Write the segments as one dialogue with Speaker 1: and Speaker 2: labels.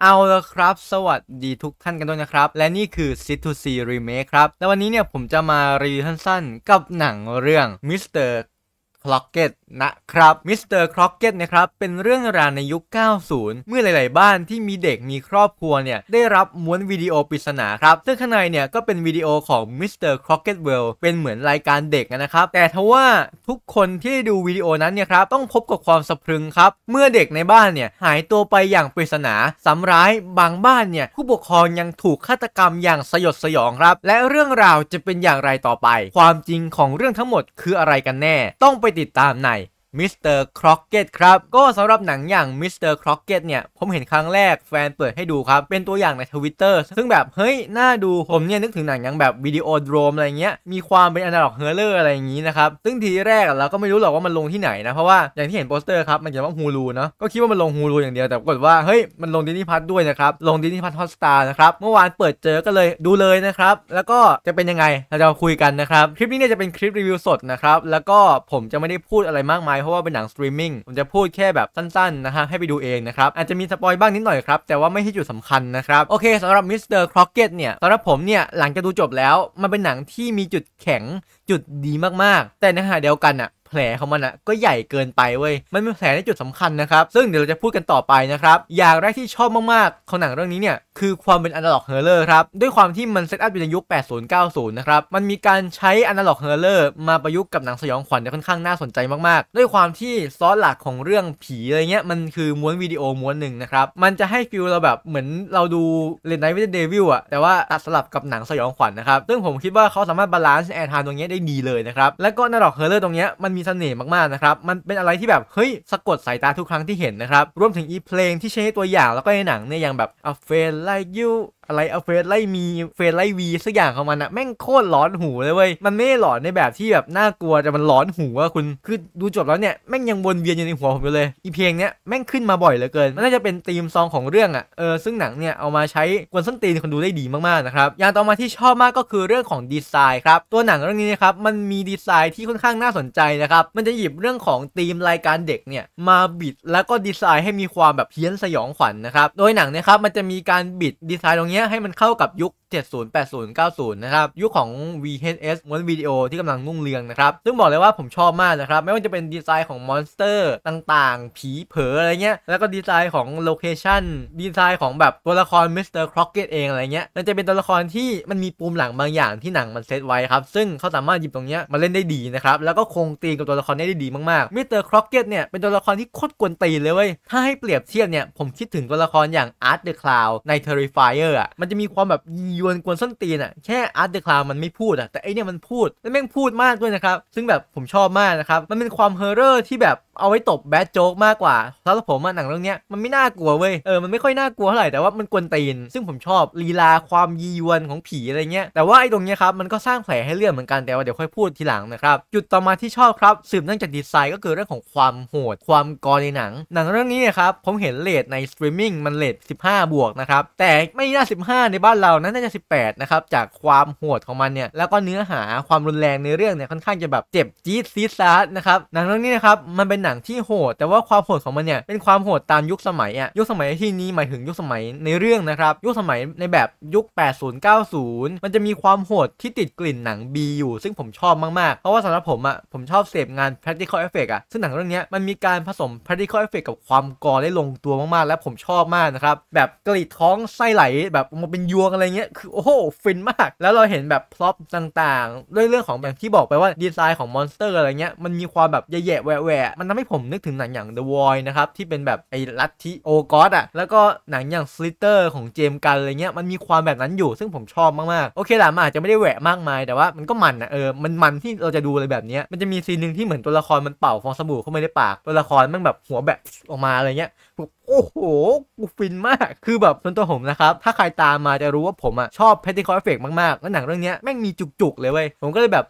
Speaker 1: เอาละครับ สวัสดีทุกท่านกันด้วยนะครับ และนี่คือ c to c Remake ครับ และวันนี้เนี่ยผมจะมารีวิวสั้นๆ กับหนังเรื่อง Mr. คร็อกเก็ตนะครับมิสเตอร์คร็อกเก็ตนะครับเป็นเรื่องราวในยุค 90 เมื่อหลายๆบ้านที่มีเด็กมีครอบครัวเนี่ยได้รับม้วนวิดีโอปริศนาครับซึ่งข้างในเนี่ยก็เป็นวิดีโอของมิสเตอร์คร็อกเก็ตเวลเป็นเหมือนรายการเด็กนะครับ แต่ทว่าทุกคนที่ดูวิดีโอนั้นเนี่ยครับต้องพบกับความสะพรึงครับ เมื่อเด็กในบ้านเนี่ยหายตัวไปอย่างปริศนาสำร้ายบางบ้านเนี่ยผู้ปกครองยังถูกฆาตกรรมอย่างสยดสยองครับ และเรื่องราวจะเป็นอย่างไรต่อไป ความจริงของเรื่องทั้งหมดคืออะไรกันแน่ ต้องไปติดตามในมิสเตอร์ครอกเกตครับก็สำหรับหนังอย่างมิสเตอร์ครอกเกตเนี่ย ผมเห็นครั้งแรกแฟนเปิดให้ดูครับ เป็นตัวอย่างในทวิตเตอร์ซึ่งแบบเฮ้ย น่าดูผมเนี่ยนึกถึงหนังอย่างแบบวิดีโอโดรม อะไรเงี้ย มีความเป็นอนาล็อกเฮอร์เลอร์อะไรอย่างนี้นะครับซึ่งทีแรกเราก็ไม่รู้หรอกว่ามันลงที่ไหนนะ เพราะว่า อย่างที่เห็นโปสเตอร์ครับมันเขียนว่าฮูลูเนาะก็คิดว่ามันลงฮูลูอย่างเดียวแต่ปรากฏว่าเฮ้ยมันลงดิสนีย์พัทด้วยนะครับลงดิสนีย์พัทฮอสตาร์นะครับเมื่อวานเปิดเจอก็เลยดูเลยนะครับแล้วก็จะเป็นยังไงเราจะคุยกันนะครับคลิปนี้เนี่ยจะเป็นคลิปรีวิวสดนะครับแล้วก็ผมจะไม่ได้พูดอะไรมากมายเพราะว่าเป็นหนังสตรีมมิ่งผมจะพูดแค่แบบสั้นๆนะฮะให้ไปดูเองนะครับ อาจจะมีสปอยบ้างนิดหน่อยครับ แต่ว่าไม่ใช่จุดสำคัญนะครับ โอเคสำหรับมิสเตอร์ครอกเก็ตเนี่ยสำหรับผมเนี่ย หลังจากดูจบแล้วมันเป็นหนังที่มีจุดแข็งจุดดีมากๆ แต่ในขณะเดียวกันอะผลของมันอะก็ใหญ่เกินไปเว้ย มันเป็นแผลในจุดสำคัญนะครับ ซึ่งเดี๋ยวเราจะพูดกันต่อไปนะครับ อย่างแรกที่ชอบมากๆ ของหนังเรื่องนี้เนี่ย คือความเป็นอนาล็อกเฮอร์เลอร์ครับ ด้วยความที่มันเซตอัพอยู่ในยุค 8090 นะครับ มันมีการใช้อนาล็อกเฮอร์เลอร์มาประยุกต์กับหนังสยองขวัญได้ค่อนข้างน่าสนใจมากๆ ด้วยความที่ซอสหลักของเรื่องผีอะไรเงี้ยมันคือม้วนวิดีโอม้วนหนึ่งนะครับมันจะให้ฟิลเราแบบเหมือนเราดูเลนไนท์วิดเดวิลอะแต่ว่าตัดสลับกับหนังสยองขวัญนะครับซึ่งผมคิดว่าเขาสามารถบาลานซ์แอนทานตรงนี้ได้ดีเลยนะครับแลวก็อนาล็อกเฮอร์เลอร์ตรงนี้มันมีเสน่ห์มากๆ นะครับ มันเป็นอะไรที่แบบ เฮ้ย สะกดสายตาทุกครั้งที่เห็นนะครับ รวมถึงอีเพลงที่ใช้ตัวอย่างแล้วก็ในหนังเนี่ย อย่างแบบ a f f a i r Like You อะไรเอาเฟสไล่มี เฟสไล่วีสักอย่างของมันอะแม่งโคตรร้อนหูเลยเว้ยมันไม่หลอน ในแบบที่ แบบ น่ากลัว แต่มันร้อนหูว่าคุณ คือดูจบแล้วเนี่ยแม่งยังวนเวียนอยู่ในหัวผมอยู่เลย อีเพลงเนี้ยแม่งขึ้นมาบ่อยเหลือเกิน มันน่าจะเป็นธีมซองของเรื่องอะเออซึ่งหนังเนี่ย เอามาใช้ กวนส้นตีนคนดูได้ดีมากๆนะครับอย่างต่อมาที่ชอบมากก็คือเรื่องของดีไซน์ครับตัวหนังเรื่องนี้นะครับมันมีดีไซน์ที่ค่อนข้างน่าสนใจนะครับมันจะหยิบเรื่องของธีมรายการเด็กเนี่ยมาบิด แล้วก็ดีไซน์ให้มีความแบบเพี้ยนสยองขวัญนะครับโดยหนังนยครับมันจะมีการบิดดีไซน์ตรงนี้ี้ยให้มันเข้ากับยุค70 80 90นะครับยุคของ VHS ม้วนวิดีโอที่กำลังรุ่งเรืองนะครับ ซึ่งบอกเลยว่าผมชอบมากนะครับ ไม่ว่าจะเป็นดีไซน์ของมอนสเตอร์ต่างๆ ผีเผออะไรเงี้ยแล้วก็ดีไซน์ของโลเคชั่นดีไซน์ของแบบตัวละครมิสเตอร์คร็อกเกตเองอะไรเงี้ยมันจะเป็นตัวละครที่มันมีปูมหลังบางอย่างที่หนังมันเซตไว้ครับ ซึ่งเขาสามารถหยิบตรงเนี้ยมาเล่นได้ดีนะครับแล้วก็คงตีกับตัวละครได้ดีมากๆมิสเตอร์คร็อกเกตเนี่ยเป็นตัวละครที่โคตรกวนตีเลยเว้ยถ้าให้เปรียบเทียบเนี่ยผมคิดถึงตัวละครอย่างอาร์ตเดอะคลาวใน Terrifier อ่ะมันจะมีความแบบยวนกวนส้นตีนอะแค่อาร์ตเดอะคลาวมันไม่พูดอะแต่ไอเนี่ยมันพูด แล้วแม่งพูดมากด้วยนะครับ ซึ่งแบบผมชอบมากนะครับ มันเป็นความเฮอร์เรอร์ที่แบบเอาไว้ตบแบดโจ๊กมากกว่า แล้วผมอะหนังเรื่องเนี้ยมันไม่น่ากลัวเว้ยเออมันไม่ค่อยน่ากลัวเท่าไหร่แต่ว่ามันกวนตีน ซึ่งผมชอบลีลาความยียวนของผีอะไรเงี้ยแต่ว่าไอ้ตรงเนี้ยครับมันก็สร้างแผลให้เรื่องเหมือนกันแต่ว่าเดี๋ยวค่อยพูดทีหลังนะครับจุดต่อมาที่ชอบครับสืบเนื่องจากดีไซน์ก็คือเรื่องของความโหดความกอในหนังหนังเรื่องนี้นะครับผมเห็นเลทในสตรีมมิ่งมันเลท15บวกนะครับแต่ไม่น่า 15 ในบ้านเรานะน่าจะ 18นะครับจากความโหดของมันเนี่ยแล้วก็เนื้อหาความรุนแรงในเรื่องเนี่ยค่อนข้างจะแบบเจ็บจี๊ดซีดซาร์นะครับหนังเรื่องนี้นะครับมันเป็นหนังที่โหด แต่ว่าความโหดของมันเนี่ยเป็นความโหดตามยุคสมัยอะยุคสมัยที่นี้หมายถึงยุคสมัยในเรื่องนะครับยุคสมัยในแบบยุค80 90 มันจะมีความโหดที่ติดกลิ่นหนังบีอยู่ซึ่งผมชอบมากๆเพราะว่าสำหรับผมอะผมชอบเสพงาน practical effect อะซึ่งหนังเรื่องนี้มันมีการผสม practical effect กับความกอได้ลงตัวมากๆ และผมชอบมากนะครับแบบกรีดท้องไส้ไหลแบบมาเป็นยวงอะไรเงี้ยคือโอ้โหฟินมากแล้วเราเห็นแบบพล็อปต่างๆด้วยเรื่องของแบบที่บอกไปว่าดีไซน์ของมอนสเตอร์อะไรเงี้ยมันมีความแบบแย่แหวะๆมันททำให้ผมนึกถึงหนังอย่าง The Void นะครับ ที่เป็นแบบไอ้ลัทธิโอกอสอ่ะแล้วก็หนังอย่าง Slitter ของเจมกันอะไรเงี้ย มันมีความแบบนั้นอยู่ซึ่งผมชอบมากๆ โอเคละมันอาจจะไม่ได้แหวะมากมายแต่ว่ามันก็มันอ่ะเออมันมันที่เราจะดูอะไรแบบนี้มันจะมีซีนหนึ่งที่เหมือนตัวละคร มันเป่าฟองสบู่เข้าไปในปากตัวละครมันแบบหัวแบบออกมาอะไรเงี้ยโอ้โหกูฟินมากคือแบบส่วนตัวผมนะครับ ถ้าใครตามมาจะรู้ว่าผมอ่ะชอบแพทติคอร์เอฟเฟกมากๆ แล้วหนังเรื่องนี้แม่งมีจุกๆเลยเว้ยผมก็เลยแบบ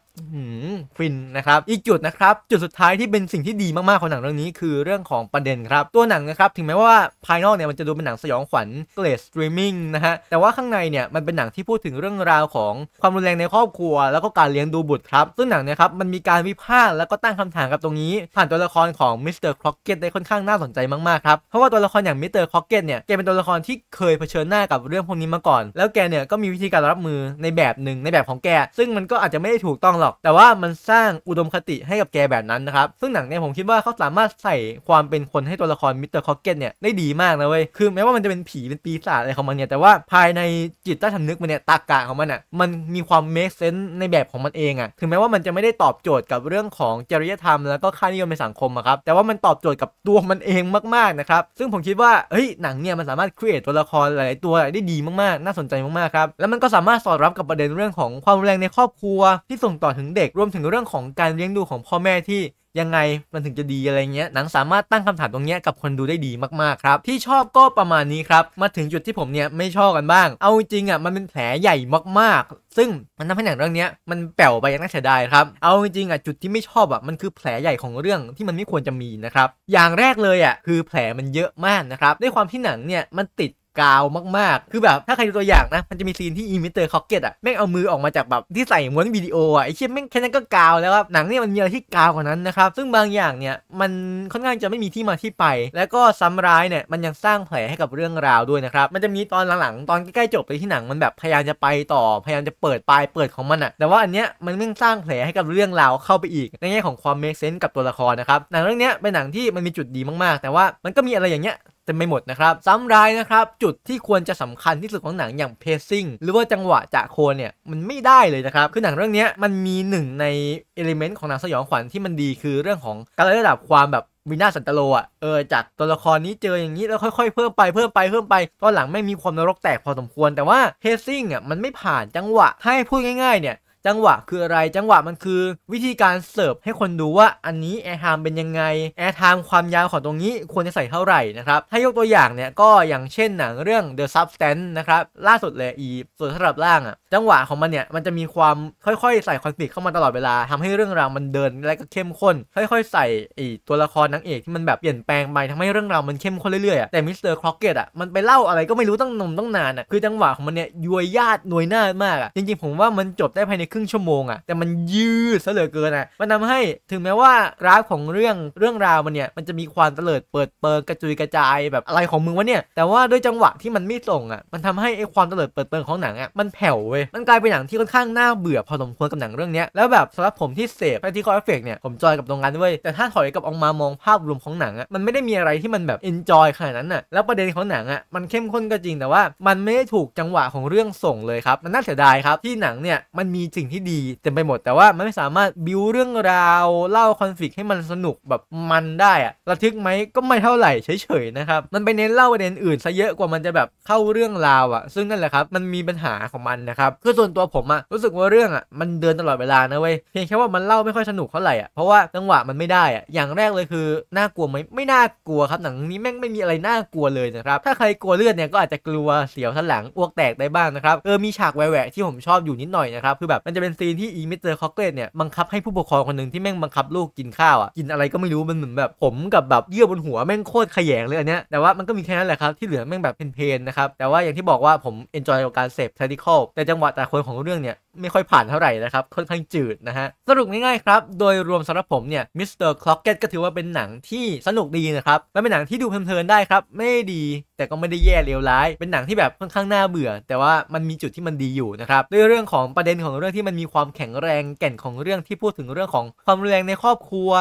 Speaker 1: ฟินนะครับ อีกจุดนะครับจุดสุดท้ายที่เป็นสิ่งที่ดีมากๆของหนังเรื่องนี้ คือเรื่องของประเด็นครับ ตัวหนังนะครับถึงแม้ว่า ภายนอกเนี่ยมันจะดูเป็นหนังสยองขวัญเกรดสตรีมมิ่งนะฮะ แต่ว่าข้างในเนี่ยมันเป็นหนังที่พูดถึงเรื่องราวของความรุนแรงในครอบครัว แล้วก็การเลี้ยงดูบุตรครับซึ่งหนังนะครับมันมีการวิพากษ์แล้วก็ตั้งคำถามกับตรงนี้ ผ่านตัวละครของมิสเตอร์ครอกเก็ตได้ค่อนข้างน่าสนใจมากๆครับราะว่าตัวละครอย่างมิสเตอร์คอกเก็ตเนี่ยแกเป็นตัวละครที่เคยเผชิญหน้ากับเรื่องพวกนี้มาก่อน แล้วแกเนี่ยก็มีวิธีการรับมือในแบบหนึ่งในแบบของแก ซึ่งมันก็อาจจะไม่ได้ถูกต้องหรอก แต่ว่ามันสร้างอุดมคติให้กับแกแบบนั้นนะครับซึ่งหนังเนี่ยผมคิดว่าเขาสามารถใส่ความเป็นคนให้ตัวละครมิสเตอร์คอกเก็ตเนี่ยได้ดีมากนะเว้ยคือ แม้ว่ามันจะเป็นผีเป็นปีศาจอะไรของมันเนี่ยแต่ว่าภายในจิตใต้สำนึกมันเนี่ยตากะของมันอ่ะมันมีความเมคเซนส์ในแบบของมันเองอ่ะถึงแม้ว่ามันจะไม่ได้ตอบโจทย์กับเรื่องของจริยธรรมแล้วก็ค่านิยมในสังคมอะครับ แต่ว่ามันตอบโจทย์กับตัวมันเองมาก ๆนะครับซึ่งผมคิดว่า เฮ้ย หนังเนี่ยมันสามารถครีเอทตัวละครหลายตัวได้ดีมาก ๆ น่าสนใจมาก ๆ ครับ แล้วมันก็สามารถสอดรับกับประเด็นเรื่องของความรุนแรงในครอบครัว ที่ส่งต่อถึงเด็ก รวมถึงเรื่องของการเลี้ยงดูของพ่อแม่ที่ยังไงมันถึงจะดีอะไรเงี้ย หนังสามารถตั้งคำถามตรงเนี้ยกับคนดูได้ดีมากๆครับ ที่ชอบก็ประมาณนี้ครับ มาถึงจุดที่ผมเนี่ยไม่ชอบกันบ้าง เอาจริงอ่ะมันเป็นแผลใหญ่มากๆ ซึ่งมันทำให้หนังเรื่องนี้มันแป๋วไปยังน่าเสียดายครับเอาจริงอ่ะจุดที่ไม่ชอบอ่ะมันคือแผลใหญ่ของเรื่องที่มันไม่ควรจะมีนะครับ อย่างแรกเลยอ่ะ คือแผลมันเยอะมาก นะครับด้วยความที่หนังเนี่ยมันติดกาวมาก ๆ คือแบบถ้าใครดูตัวอย่างนะมันจะมีซีนที่อีมิเตอร์คอกเก็ตอ่ะแม่งเอามือออกมาจากแบบที่ใส่ม้วนวิดีโออ่ะไอ้เชี่ยแม่งแค่นั้นก็กาวแล้วครับหนังเนี่ยมันมีอะไรที่กาวกว่านั้นนะครับ ซึ่งบางอย่างเนี่ย มันค่อนข้างจะไม่มีที่มาที่ไป แล้วก็ซ้ำร้ายเนี่ยมันยังสร้างแผลให้กับเรื่องราวด้วยนะครับ มันจะมีตอนหลังๆตอนใกล้ๆจบเลยที่หนังมันแบบพยายามจะไปต่อพยายามจะเปิดปลายเปิดของมันอ่ะแต่ว่าอันเนี้ยมันแม่งสร้างแผลให้กับเรื่องราวเข้าไปอีก ในแง่ของความเมคเซนส์กับตัวละครนะครับหนังเรื่องเนี้ยเป็นหนังที่มันมีจุดดีมากๆ แต่ว่ามันก็มีอะไรอย่างเงี้ยต็มไปหมดนะครับซ้ำร้ายนะครับจุดที่ควรจะสำคัญที่สุดของหนังอย่างเพซซิ่งหรือว่าจังหวะจะโคนเนี่ยมันไม่ได้เลยนะครับ คือหนังเรื่องนี้มันมีหนึ่งในเอลิเมนต์ของหนังสยองขวัญที่มันดีคือเรื่องของการระดับความแบบวินาสันตโลอ่ะเออจากตัวละครนี้เจออย่างนี้แล้วค่อย ๆ เพิ่มไปเพิ่มไปเพิ่มไปตอนหลังไม่มีความนรกแตกพอสมควรแต่ว่าเพซซิ่งอ่ะมันไม่ผ่านจังหวะให้พูดง่ายๆเนี่ยจังหวะคืออะไรจังหวะมันคือวิธีการเสิร์ฟ ให้คนดูว่าอันนี้แอร์ไทม์เป็นยังไง แอร์ไทม์ความยาวของตรงนี้ควรจะใส่เท่าไหร่นะครับ ถ้ายกตัวอย่างเนี่ยก็อย่างเช่นหนังเรื่อง The Substance นะครับ ล่าสุดเลยอีส่วนสำหรับล่างอะจังหวะของมันเนี่ยมันจะมีความค่อยๆ ใส่คอนฟ lict เข้ามาตลอดเวลา ทำให้เรื่องราวมันเดินและก็เข้มข้นค่อยๆ ใส่อีตัวละครนางเอกที่มันแบบเปลี่ยนแปลงไปทำให้เรื่องราวมันเข้มข้นเรื่อยๆอแต่มิสเตอร์คล็อกเกตอะมันไปเล่าอะไรก็ไม่รู้ตั้งนมตั้งนานอะคือจังหวะของมันเนี่ยยวญาติหน่วยหน้ามากอะจริงๆผมว่ามันจบได้ภายในครึ่งชั่วโมงอะ่ะแต่มันยืดซะเหลือเกินอะ่ะ มันทาให้ถึงแม้ว่ากราฟของเรื่องเรื่องราวมันเนี่ยมันจะมีความเตลิดเปิดเปิงกระจุยกระจายแบบอะไรของมึงวะเนี่ยแต่ว่าด้วยจังหวะที่มันไม่ส่งอะ่ะมันทำให้ไอ้ความเตลิดเปิดเปิงของหนังอะ่ะมันแผ่วเว้ยมันกลายเป็นหนังที่ค่อนข้างน่าเบื่อพอสมควรกับหนังเรื่องนี้แล้วแบบสำหรับผมที่เสพที่คอเอฟเฟกเนี่ยผมจอยกับตรงนั้นเว้ยแต่ถ้าถอยกับออกมามองภาพรวมของหนังอะ่ะมันไม่ได้มีอะไรที่มันแบบเอนจอยขนาดนั้นอะ่ะแล้วประเด็นของหนังอะ่ะมันเข้มข้นก็จริงแต่ว่ามันไม่ถูกจังหวะของเรื่องส่งเลยครับมันน่าเสียดายครับที่หนังเนี่ยมันมีสิิ่งที่ดีเต็มไปหมดแต่ว่ามันไม่สามารถบิวเรื่องราวเล่าคอนฟ lict ให้มันสนุกแบบมันได้อะระทึกไหมก็ไม่เท่าไหร่เฉยๆนะครับ มันไปเน้นเล่าประเด็นอื่นซะเยอะกว่ามันจะแบบเข้าเรื่องราวอะซึ่งนั่นแหละครับมันมีปัญหาของมันนะครับคือส่วนตัวผมอะรู้สึกว่าเรื่องอะมันเดินตลอดเวลานะเว้ยเพียงแค่ว่ามันเล่าไม่ค่อยสนุกเท่าไหร่อ่ะเพราะว่าจังหวะมันไม่ได้อ่ะอย่างแรกเลยคือน่ากลัวไหมไม่น่ากลัวครับ หนังนี้แม่งไม่มีอะไรน่ากลัวเลยนะครับถ้าใครกลัวเลือดเนี่ยก็อาจจะกลัวเสียวสันหลังอ้วกแตกได้บ้างนะครับเออมีฉากแหวะที่ผมชอบอยู่นิดหน่อยนะครับคือแบบจะเป็นซีนที่อีมิสเตอร์คอกเกตเนี่ยบังคับให้ผู้ปกครองคนหนึ่งที่แม่งบังคับลูกกินข้าวอ่ะกินอะไรก็ไม่รู้มันเหมือนแบบผมกับแบบเยื่อบนหัว แม่งโคตรขยงเลยอันเนี้ยแต่ว่ามันก็มีแค่นั้นแหละครับที่เหลือแม่งแบบเพลนๆนะครับ แต่ว่าอย่างที่บอกว่าผมเอนจอยกับการเสพเทดิคอลแต่จังหวะแต่คนของเรื่องเนี่ยไม่ค่อยผ่านเท่าไหร่นะครับค่อนข้างจืดนะฮะสรุปง่ายๆครับโดยรวมสำหรับผมเนี่ยมิสเตอร์คล็อกเก็ตก็ถือว่าเป็นหนังที่สนุกดีนะครับและเป็นหนังที่ดูเพลินๆได้ครับไม่ดีแต่ก็ไม่ได้แย่เลวร้ายเป็นหนังที่แบบค่อนข้างน่าเบื่อ แต่ว่ามันมีจุดที่มันดีอยู่นะครับด้วยเรื่องของประเด็นของเรื่องที่มันมีความแข็งแรง แก่นของเรื่องที่พูดถึงเรื่องของความรุนแรงในครอบครัว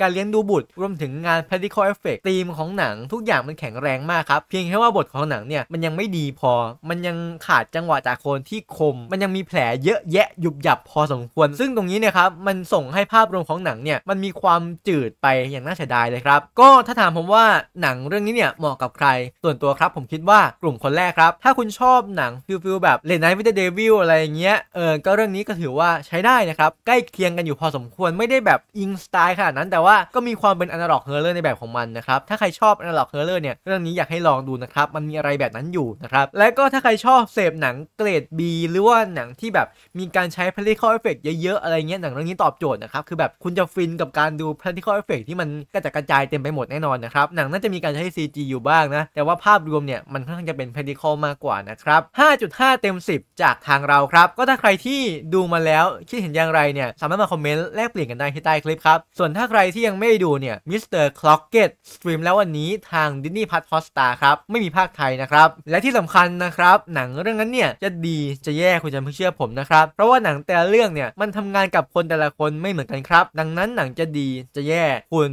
Speaker 1: การเลี้ยงดูบุตรรวมถึงงาน practical effect ธีมของหนังทุกอย่างมันแข็งแรงมากครับ เพียงแค่ว่าบทของหนังเนี่ยมันยังไม่ดีพอ มันยังขาดจังหวะจากคนที่คม มันยังมีแผลเยอะแยะหยุบหยับพอสมควร ซึ่งตรงนี้เนี่ยครับมันส่งให้ภาพรวมของหนังเนี่ยมันมีความจืดไปอย่างน่าเสียดายเลยครับ ก็ถ้าถามผมว่าหนังเรื่องนี้เนี่ยเหมาะกับใครส่วนตัวครับ ผมคิดว่ากลุ่มคนแรกครับ ถ้าคุณชอบหนังฟิลฟิลแบบเลนไนท์วิดเดอร์เดวิลอะไรเงี้ยเออก็เรื่องนี้ก็ถือว่าใช้ได้นะครับใกล้เคียงกันอยู่พอสมควรไม่ได้แบบอิงสไตล์ขนาดนั้นแต่ว่าก็มีความเป็นอนาล็อกเฮอร์เรอร์ในแบบของมันนะครับ ถ้าใครชอบอนาล็อกเฮอร์เรอร์เนี่ยเรื่องนี้อยากให้ลองดูนะครับ มันมีอะไรแบบนั้นอยู่นะครับ และก็ถ้าใครชอบเสพหนังเกรด B หรือว่าหนังที่แบบมีการใช้ p r a c คอ c a l เ f ฟ e c t เยอะๆ อะไรเงี้ยหนังเรื่องนี้ตอบโจทย์นะครับคือแบบคุณจะฟินกับการดู p r a c คอ c a l เ f ฟ e c t ที่มันกระจัดกระจายเต็มไปหมดแน่นอนนะครับหนังน่าจะมีการใช้ CG อยู่บ้างนะแต่ว่าภาพรวมเนี่ยมันค่อนข้างจะเป็นพ r a c t i ค a ลมากกว่านะครับ5.5 เต็ม 10 จากทางเราครับก็ถ้าใครที่ดูมาแล้วคิดเห็นอย่างไรเนี่ยสามารถมาคอมเมนต์แลกเปลี่ยนกันได้ที่ใต้คลิปครับส่วนถ้าใครที่ยังไม่ดูเนี่ยมิสเตอร์คล็อกเกตสตรีมแล้ววันนี้ทาง Disney Plus Hotstar ครับไม่มีภาคไทยนะครับและที่สำคัญนะครับหนังเรื่องนั้นเนี่ยจะดีจะแย่คุณจะไม่เชื่อผมนะครับเพราะว่าหนังแต่ละเรื่องเนี่ยมันทำงานกับคนแต่ละคนไม่เหมือนกันครับ ดังนั้นหนังจะดีจะแย่คุณ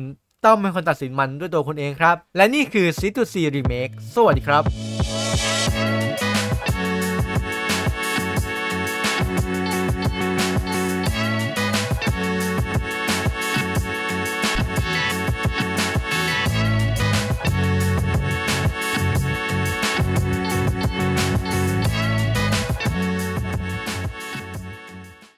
Speaker 1: ต้องเป็นคนตัดสินมันด้วยตัวคุณเองครับ และนี่คือ C2C Remake สวัสดีครับ